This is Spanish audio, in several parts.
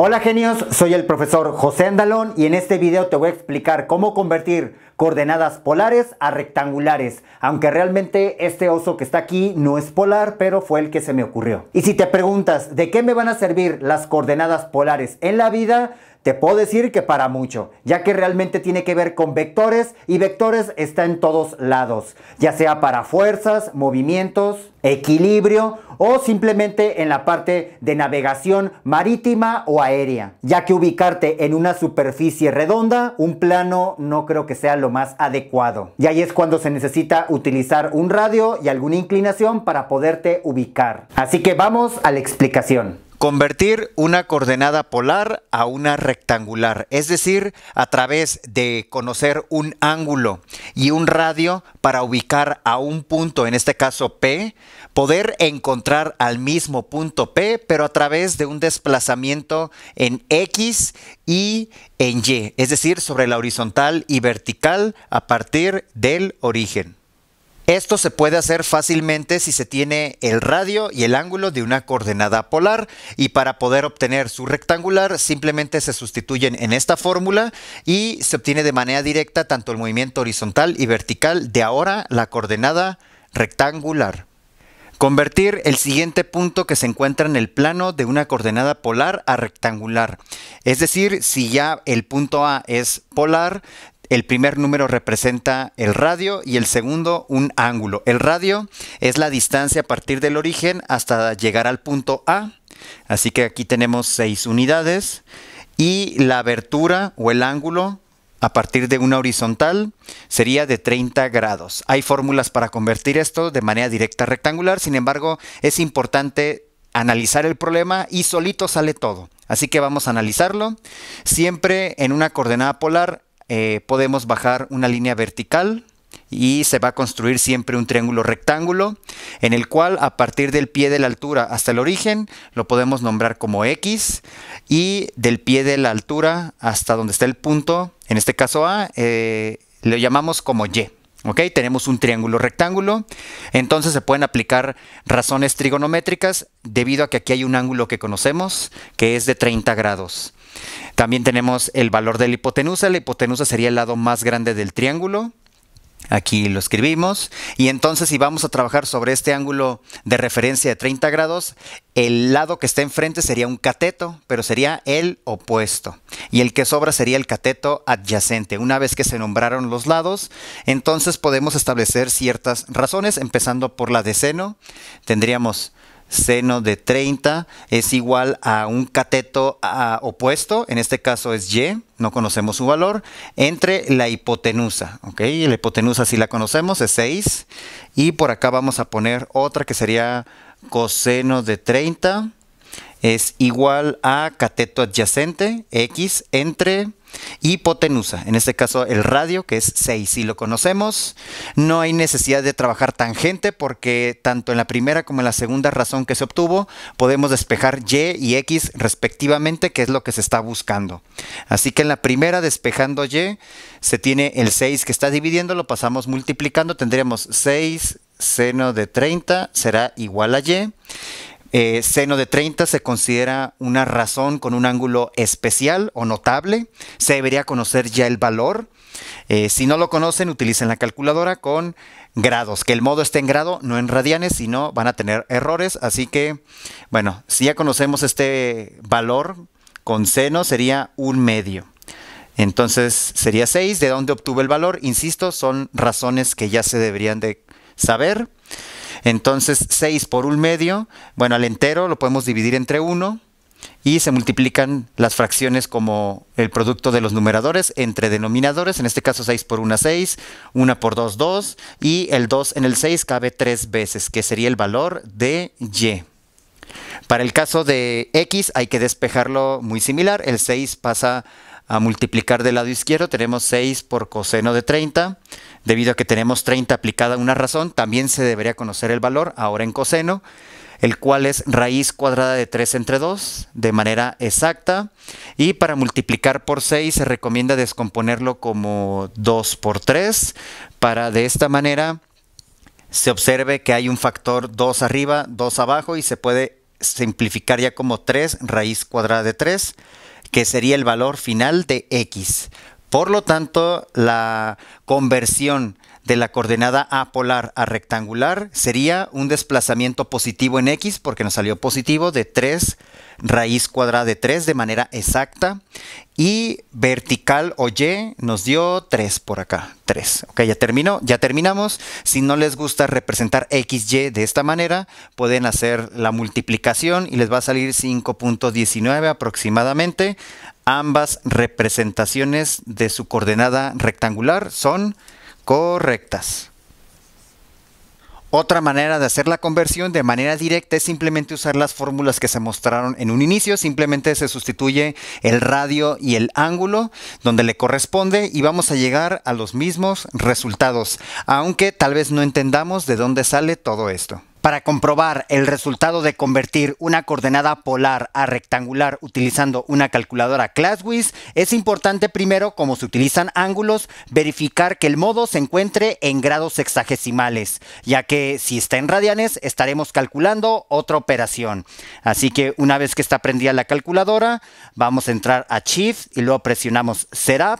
Hola genios, soy el profesor José Andalón y en este video te voy a explicar cómo convertir coordenadas polares a rectangulares, aunque realmente este oso que está aquí no es polar, pero fue el que se me ocurrió. Y si te preguntas de qué me van a servir las coordenadas polares en la vida, te puedo decir que para mucho, ya que realmente tiene que ver con vectores y vectores está en todos lados, ya sea para fuerzas, movimientos, equilibrio o simplemente en la parte de navegación marítima o aérea, ya que ubicarte en una superficie redonda, un plano no creo que sea lo más adecuado. Y ahí es cuando se necesita utilizar un radio y alguna inclinación para poderte ubicar. Así que vamos a la explicación. Convertir una coordenada polar a una rectangular, es decir, a través de conocer un ángulo y un radio para ubicar a un punto, en este caso P, poder encontrar al mismo punto P, pero a través de un desplazamiento en X y en Y, es decir, sobre la horizontal y vertical a partir del origen. Esto se puede hacer fácilmente si se tiene el radio y el ángulo de una coordenada polar y para poder obtener su rectangular simplemente se sustituyen en esta fórmula y se obtiene de manera directa tanto el movimiento horizontal y vertical de ahora la coordenada rectangular. Convertir el siguiente punto que se encuentra en el plano de una coordenada polar a rectangular. Es decir, si ya el punto A es polar, el primer número representa el radio y el segundo un ángulo. El radio es la distancia a partir del origen hasta llegar al punto A. Así que aquí tenemos seis unidades. Y la abertura o el ángulo a partir de una horizontal sería de 30 grados. Hay fórmulas para convertir esto de manera directa rectangular, sin embargo es importante analizar el problema y solito sale todo. Así que vamos a analizarlo. Siempre en una coordenada polar eh, podemos bajar una línea vertical y se va a construir siempre un triángulo rectángulo en el cual a partir del pie de la altura hasta el origen lo podemos nombrar como X y del pie de la altura hasta donde está el punto, en este caso A, eh, lo llamamos como Y. Tenemos un triángulo rectángulo, entonces se pueden aplicar razones trigonométricas debido a que aquí hay un ángulo que conocemos que es de 30 grados. También tenemos el valor de la hipotenusa. La hipotenusa sería el lado más grande del triángulo. Aquí lo escribimos. Y entonces si vamos a trabajar sobre este ángulo de referencia de 30 grados, el lado que está enfrente sería un cateto, pero sería el opuesto. Y el que sobra sería el cateto adyacente. Una vez que se nombraron los lados, entonces podemos establecer ciertas razones, empezando por la de seno. Tendríamos seno de 30 es igual a un cateto opuesto, en este caso es Y, no conocemos su valor, entre la hipotenusa. ¿ok? La hipotenusa si la conocemos, es 6. Y por acá vamos a poner otra que sería coseno de 30 es igual a cateto adyacente X entre hipotenusa, en este caso el radio que es 6, si lo conocemos no hay necesidad de trabajar tangente porque tanto en la primera como en la segunda razón que se obtuvo podemos despejar y y x respectivamente que es lo que se está buscando así que en la primera despejando y se tiene el 6 que está dividiendo lo pasamos multiplicando tendríamos 6 seno de 30 será igual a y eh, seno de 30 se considera una razón con un ángulo especial o notable. Se debería conocer ya el valor. Eh, si no lo conocen, utilicen la calculadora con grados. Que el modo esté en grado, no en radianes, sino van a tener errores. Así que, bueno, si ya conocemos este valor con seno, sería un medio. Entonces sería 6. ¿De dónde obtuve el valor? Insisto, son razones que ya se deberían de saber. Entonces 6 por un medio, bueno, al entero lo podemos dividir entre 1 y se multiplican las fracciones como el producto de los numeradores entre denominadores, en este caso 6 por 1, 6, 1 por 2, 2, y el 2 en el 6 cabe 3 veces, que sería el valor de y. Para el caso de x hay que despejarlo muy similar, el 6 pasa a multiplicar del lado izquierdo, tenemos 6 por coseno de 30. Debido a que tenemos 30 aplicada a una razón, también se debería conocer el valor, ahora en coseno, el cual es raíz cuadrada de 3 entre 2, de manera exacta. Y para multiplicar por 6 se recomienda descomponerlo como 2 por 3, para de esta manera se observe que hay un factor 2 arriba, 2 abajo y se puede simplificar ya como 3 raíz cuadrada de 3 que sería el valor final de X. Por lo tanto, la conversión de la coordenada A polar a rectangular sería un desplazamiento positivo en X, porque nos salió positivo, de 3 raíz cuadrada de 3 de manera exacta. Y vertical o Y nos dio 3 por acá, 3. Ok, ya terminó, ya terminamos. Si no les gusta representar XY de esta manera, pueden hacer la multiplicación y les va a salir 5.19 aproximadamente. Ambas representaciones de su coordenada rectangular son correctas. Otra manera de hacer la conversión de manera directa es simplemente usar las fórmulas que se mostraron en un inicio. Simplemente se sustituye el radio y el ángulo donde le corresponde y vamos a llegar a los mismos resultados, aunque tal vez no entendamos de dónde sale todo esto. Para comprobar el resultado de convertir una coordenada polar a rectangular utilizando una calculadora ClassWiz, es importante primero, como se utilizan ángulos, verificar que el modo se encuentre en grados sexagesimales, ya que si está en radianes estaremos calculando otra operación. Así que una vez que está prendida la calculadora, vamos a entrar a Shift y luego presionamos Setup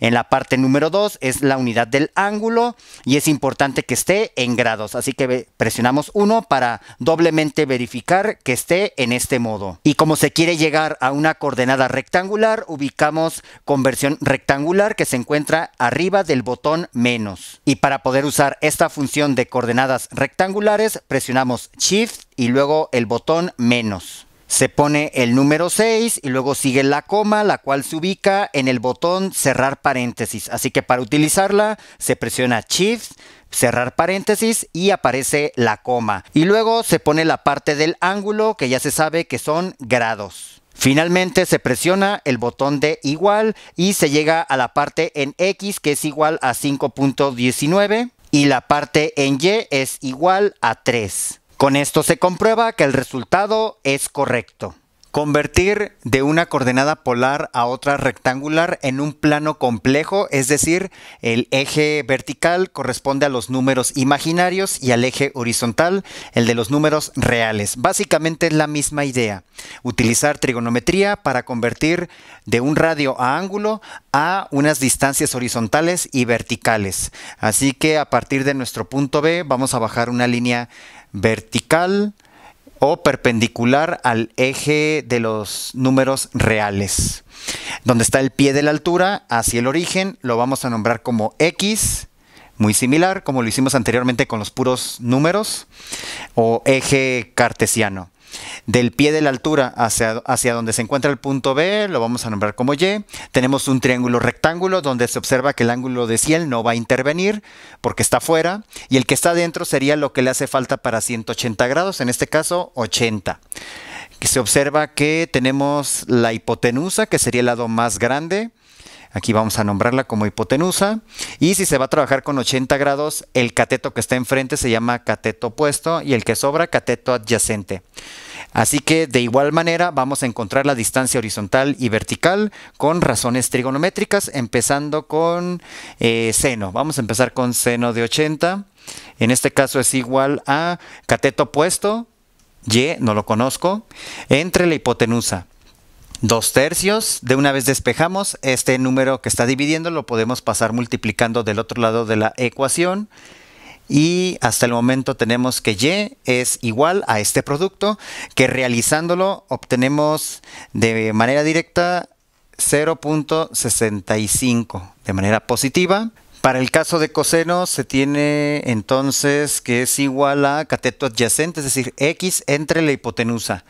en la parte número 2 es la unidad del ángulo y es importante que esté en grados. Así que presionamos 1 para doblemente verificar que esté en este modo. Y como se quiere llegar a una coordenada rectangular, ubicamos conversión rectangular que se encuentra arriba del botón menos. Y para poder usar esta función de coordenadas rectangulares, presionamos Shift y luego el botón menos se pone el número 6 y luego sigue la coma, la cual se ubica en el botón cerrar paréntesis. Así que para utilizarla se presiona Shift, cerrar paréntesis y aparece la coma. Y luego se pone la parte del ángulo que ya se sabe que son grados. Finalmente se presiona el botón de igual y se llega a la parte en X que es igual a 5.19 y la parte en Y es igual a 3. Con esto se comprueba que el resultado es correcto. Convertir de una coordenada polar a otra rectangular en un plano complejo, es decir, el eje vertical corresponde a los números imaginarios y al eje horizontal, el de los números reales. Básicamente es la misma idea, utilizar trigonometría para convertir de un radio a ángulo a unas distancias horizontales y verticales. Así que a partir de nuestro punto B vamos a bajar una línea vertical, o perpendicular al eje de los números reales. Donde está el pie de la altura hacia el origen lo vamos a nombrar como X, muy similar como lo hicimos anteriormente con los puros números, o eje cartesiano. Del pie de la altura hacia, hacia donde se encuentra el punto B, lo vamos a nombrar como Y. Tenemos un triángulo rectángulo donde se observa que el ángulo de Ciel no va a intervenir porque está fuera y el que está dentro sería lo que le hace falta para 180 grados, en este caso 80 se observa que tenemos la hipotenusa, que sería el lado más grande, Aquí vamos a nombrarla como hipotenusa. Y si se va a trabajar con 80 grados, el cateto que está enfrente se llama cateto opuesto y el que sobra cateto adyacente. Así que de igual manera vamos a encontrar la distancia horizontal y vertical con razones trigonométricas, empezando con eh, seno. Vamos a empezar con seno de 80. En este caso es igual a cateto opuesto, y, no lo conozco, entre la hipotenusa dos tercios. De una vez despejamos, este número que está dividiendo lo podemos pasar multiplicando del otro lado de la ecuación. Y hasta el momento tenemos que Y es igual a este producto, que realizándolo obtenemos de manera directa 0.65 de manera positiva. Para el caso de coseno se tiene entonces que es igual a cateto adyacente, es decir, x entre la hipotenusa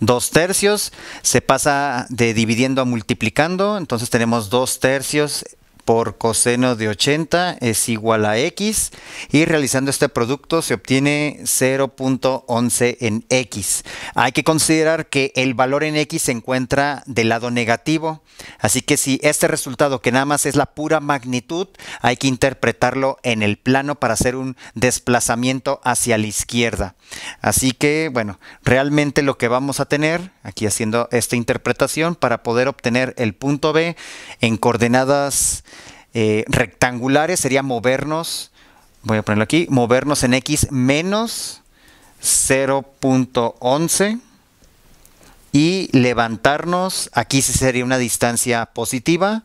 dos tercios, se pasa de dividiendo a multiplicando, entonces tenemos dos tercios por coseno de 80 es igual a x y realizando este producto se obtiene 0.11 en x. Hay que considerar que el valor en x se encuentra del lado negativo, así que si este resultado que nada más es la pura magnitud, hay que interpretarlo en el plano para hacer un desplazamiento hacia la izquierda. Así que bueno, realmente lo que vamos a tener aquí haciendo esta interpretación para poder obtener el punto B en coordenadas eh, rectangulares sería movernos, voy a ponerlo aquí, movernos en x menos 0.11 y levantarnos, aquí sería una distancia positiva,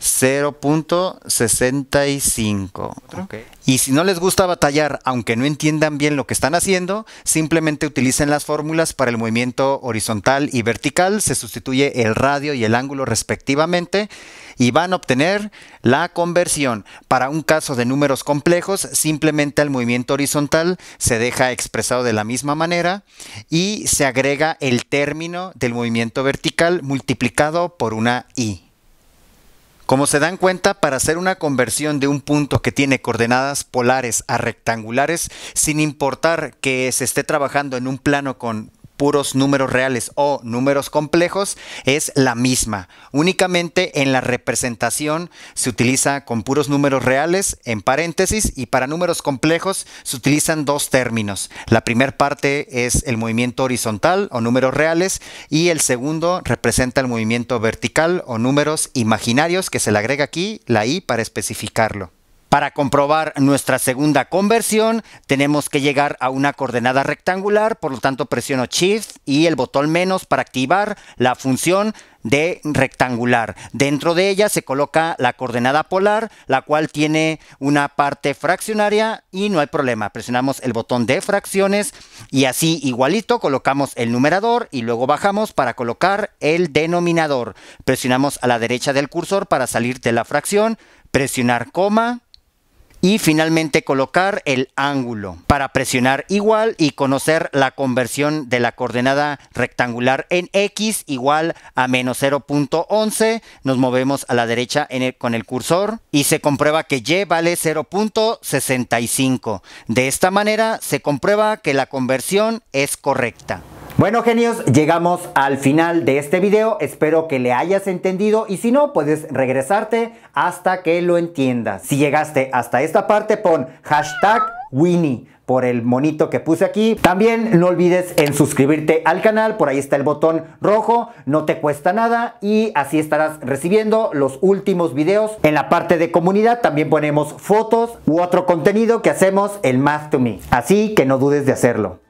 0.65. Y si no les gusta batallar, aunque no entiendan bien lo que están haciendo, simplemente utilicen las fórmulas para el movimiento horizontal y vertical, se sustituye el radio y el ángulo respectivamente y van a obtener la conversión. Para un caso de números complejos, simplemente el movimiento horizontal se deja expresado de la misma manera y se agrega el término del movimiento vertical multiplicado por una i. Como se dan cuenta, para hacer una conversión de un punto que tiene coordenadas polares a rectangulares, sin importar que se esté trabajando en un plano con puros números reales o números complejos es la misma. Únicamente en la representación se utiliza con puros números reales en paréntesis y para números complejos se utilizan dos términos. La primera parte es el movimiento horizontal o números reales y el segundo representa el movimiento vertical o números imaginarios que se le agrega aquí la i para especificarlo. Para comprobar nuestra segunda conversión, tenemos que llegar a una coordenada rectangular, por lo tanto presiono Shift y el botón menos para activar la función de rectangular. Dentro de ella se coloca la coordenada polar, la cual tiene una parte fraccionaria y no hay problema. Presionamos el botón de fracciones y así igualito colocamos el numerador y luego bajamos para colocar el denominador. Presionamos a la derecha del cursor para salir de la fracción, presionar coma, y finalmente colocar el ángulo para presionar igual y conocer la conversión de la coordenada rectangular en X igual a menos 0.11. Nos movemos a la derecha con el cursor y se comprueba que Y vale 0.65. De esta manera se comprueba que la conversión es correcta. Bueno genios, llegamos al final de este video, espero que le hayas entendido y si no puedes regresarte hasta que lo entiendas. Si llegaste hasta esta parte pon hashtag Winnie por el monito que puse aquí. También no olvides en suscribirte al canal, por ahí está el botón rojo, no te cuesta nada y así estarás recibiendo los últimos videos. En la parte de comunidad también ponemos fotos u otro contenido que hacemos el Math to Me, así que no dudes de hacerlo.